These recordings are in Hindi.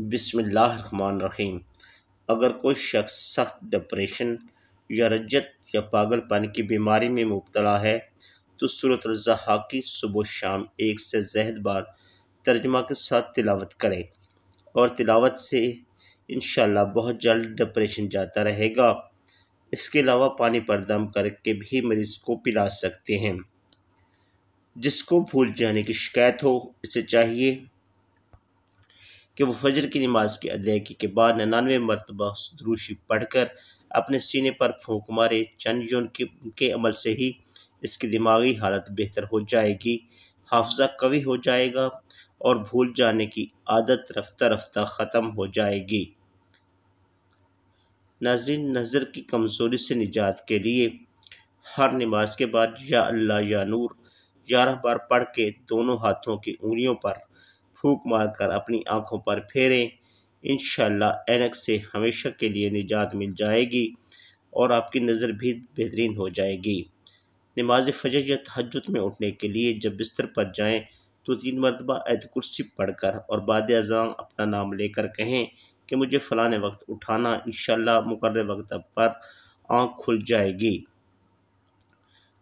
रहीम अगर कोई शख्स सख्त डिप्रेशन या रजत या पागलपन की बीमारी में मुबतला है तो सूरत रज़ा की सुबह शाम एक से जहद बार तर्जमा के साथ तिलावत करें और तिलावत से इन बहुत जल्द डिप्रेशन जाता रहेगा इसके अलावा पानी पर दम करके भी मरीज़ को पिला सकते हैं जिसको भूल जाने की शिकायत हो इसे चाहिए कि वो फजर की नमाज की अदायगी के बाद निन्यानवे मरतबा दरूशी पढ़ कर अपने सीने पर फूक मारे चंद यून के, के अमल से ही इसकी दिमागी हालत बेहतर हो जाएगी हाफजा कवि हो जाएगा और भूल जाने की आदत रफ्ता रफ्ता ख़त्म हो जाएगी नाजरीन नज़र की कमज़ोरी से निजात के लिए हर नमाज के बाद या अल्लाह या नूर ग्यारह बार पढ़ के दोनों हाथों की उंगलियों पर फूक मारकर अपनी आंखों पर फेरें इन एनक से हमेशा के लिए निजात मिल जाएगी और आपकी नज़र भी बेहतरीन हो जाएगी नमाज फजर या तहजद में उठने के लिए जब बिस्तर पर जाएं तो तीन मरतबा ऐत कुर्सी पढ़ कर और बाद अजाम अपना नाम लेकर कहें कि मुझे फ़लाने वक्त उठाना इन मुकर वक्त पर आँख खुल जाएगी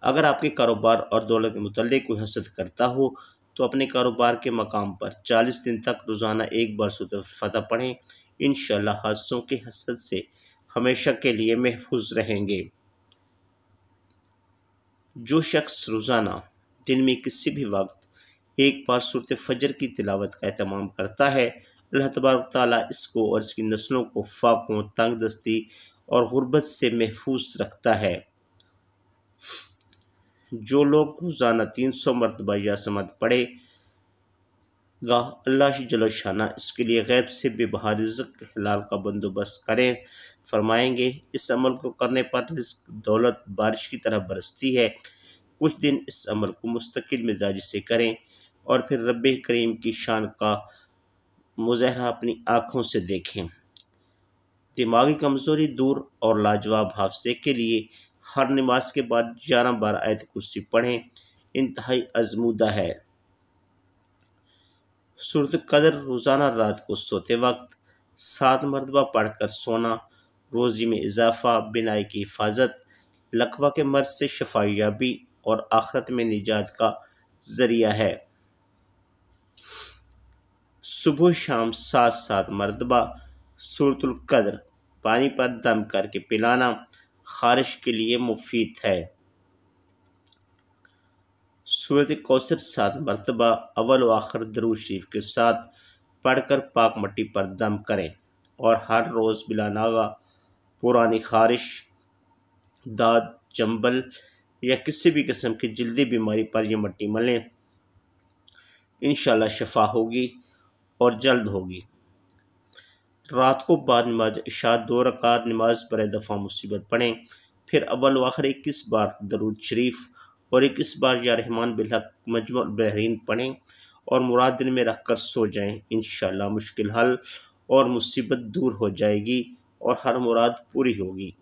अगर आपके कारोबार और दौलत के मतलब कोई हसद करता हो तो अपने कारोबार के मकाम पर 40 दिन तक रोज़ाना एक बार फतह पढ़ें इन हादसों के हसद से हमेशा के लिए महफूज रहेंगे जो शख्स रोज़ाना दिन में किसी भी वक्त एक बार सूरत फजर की तिलावत का अहतमाम करता है अल्लाह तबारक ताली इसको और इसकी नस्लों को फाकों तंग दस्ती और गुर्बत से महफूज रखता है जो लोग रोज़ाना तीन सौ मरतबा यासमत गा अल्लाह जलोशाना इसके लिए गैब से बाहर रिजक हिलाल का बंदोबस्त करें फरमाएंगे इस अमल को करने पर रिज्क दौलत बारिश की तरह बरसती है कुछ दिन इस अमल को मुस्तकिल मिजाज से करें और फिर रब करीम की शान का मुजहरा अपनी आँखों से देखें दिमागी कमज़ोरी दूर और लाजवाब हादसे के लिए हर नमाज के बाद ग्यारह बार आयत कुर्सी पढ़ें इंतहाई आजमूदा है सूरत कदर रोज़ाना रात को सोते वक्त सात मरतबा पढ़कर सोना रोज़ी में इजाफा बिनाई की हिफाजत लकवा के मर्ज से शफायाबी और आखरत में निजात का ज़रिया है सुबह शाम सात सात मरतबा सूरतुल कदर पानी पर दम करके पिलाना ख़ारिश के लिए मुफीद है सूरत कौसर सात मरतबा अवल व आखिर दरू शरीफ के साथ पढ़कर पाक मट्टी पर दम करें और हर रोज़ बिलानागा पुरानी खारिश दाद चंबल या किसी भी किस्म की जल्दी बीमारी पर यह मट्टी मलें इन शफा होगी और जल्द होगी रात को बाद नमाज इशात दो रकात नमाज बर दफ़ा मुसीबत पढ़ें फिर अव्वल वाखर इक्कीस बार दरुद शरीफ और इक्कीस बार या रहमान बिल मजमू बहरीन पढ़ें और मुराद में रख कर सो जाए इन मुश्किल हल और मुसीबत दूर हो जाएगी और हर मुराद पूरी होगी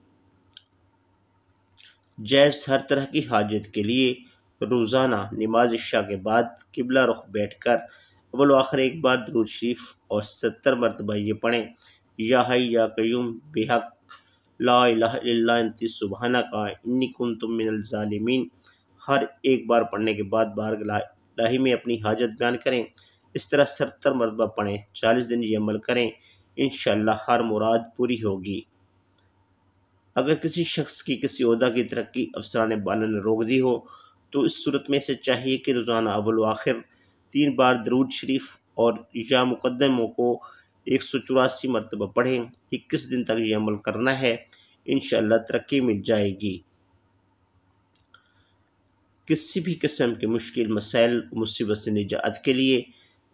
जैज़ हर तरह की हाजत के लिए रोज़ाना नमाज इशा के बाद किबला रुख बैठ कर अवल आखिर एक बार दरूद शरीफ और सत्तर मरतबा ये पढ़ें या हई या क्यूम बेहक लाती सुबहाना का इन्नी कन तुम हर एक बार पढ़ने के बाद बार लाही में अपनी हाजत बयान करें इस तरह सत्तर मरतबा पढ़ें चालीस दिन ये अमल करें इन हर मुराद पूरी होगी अगर किसी शख्स की किसी अहदा की तरक्की अफसरान बालन ने रोक दी हो तो इस सूरत में इसे चाहिए कि रोज़ाना अबुल आखिर तीन बार दरूद शरीफ और या मुकदमों को एक सौ चौरासी मरतबा पढ़ें इक्कीस दिन तक ये अमल करना है इन तरक्की मिल जाएगी किसी भी किस्म के मुश्किल मसाइल मुसीबत से निजात के लिए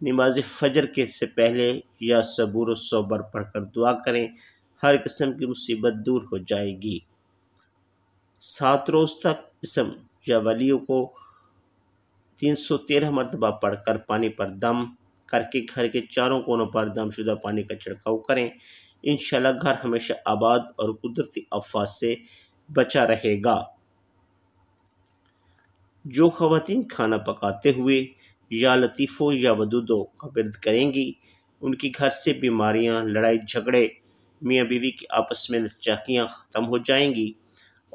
नमाज फजर के से पहले या सबूर सोबर पढ़ कर दुआ करें हर किस्म की मुसीबत दूर हो जाएगी सात रोज़ तक इसम या वलियों को तीन सौ तेरह मरतबा पढ़कर पानी पर दम करके घर के चारों कोनों पर दमशुदा पानी का छिड़काव करें इन घर हमेशा आबाद और कुदरती अफवाज से बचा रहेगा जो खातन खाना पकाते हुए या लतीफ़ों या वदूदों का विरद करेंगी उनके घर से बीमारियां, लड़ाई झगड़े मियाँ बीवी की आपस में लचाकियाँ ख़त्म हो जाएंगी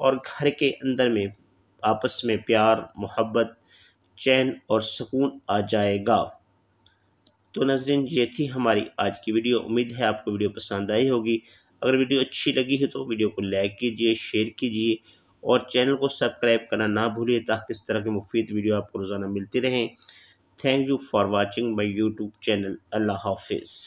और घर के अंदर में आपस में प्यार मोहब्बत चैन और सुकून आ जाएगा तो नजरिन ये थी हमारी आज की वीडियो उम्मीद है आपको वीडियो पसंद आई होगी अगर वीडियो अच्छी लगी है तो वीडियो को लाइक कीजिए शेयर कीजिए और चैनल को सब्सक्राइब करना ना भूलिए ताकि इस तरह की मुफीद वीडियो आपको रोज़ाना मिलती रहें thank you for watching my YouTube channel अल्लाह हाफिज़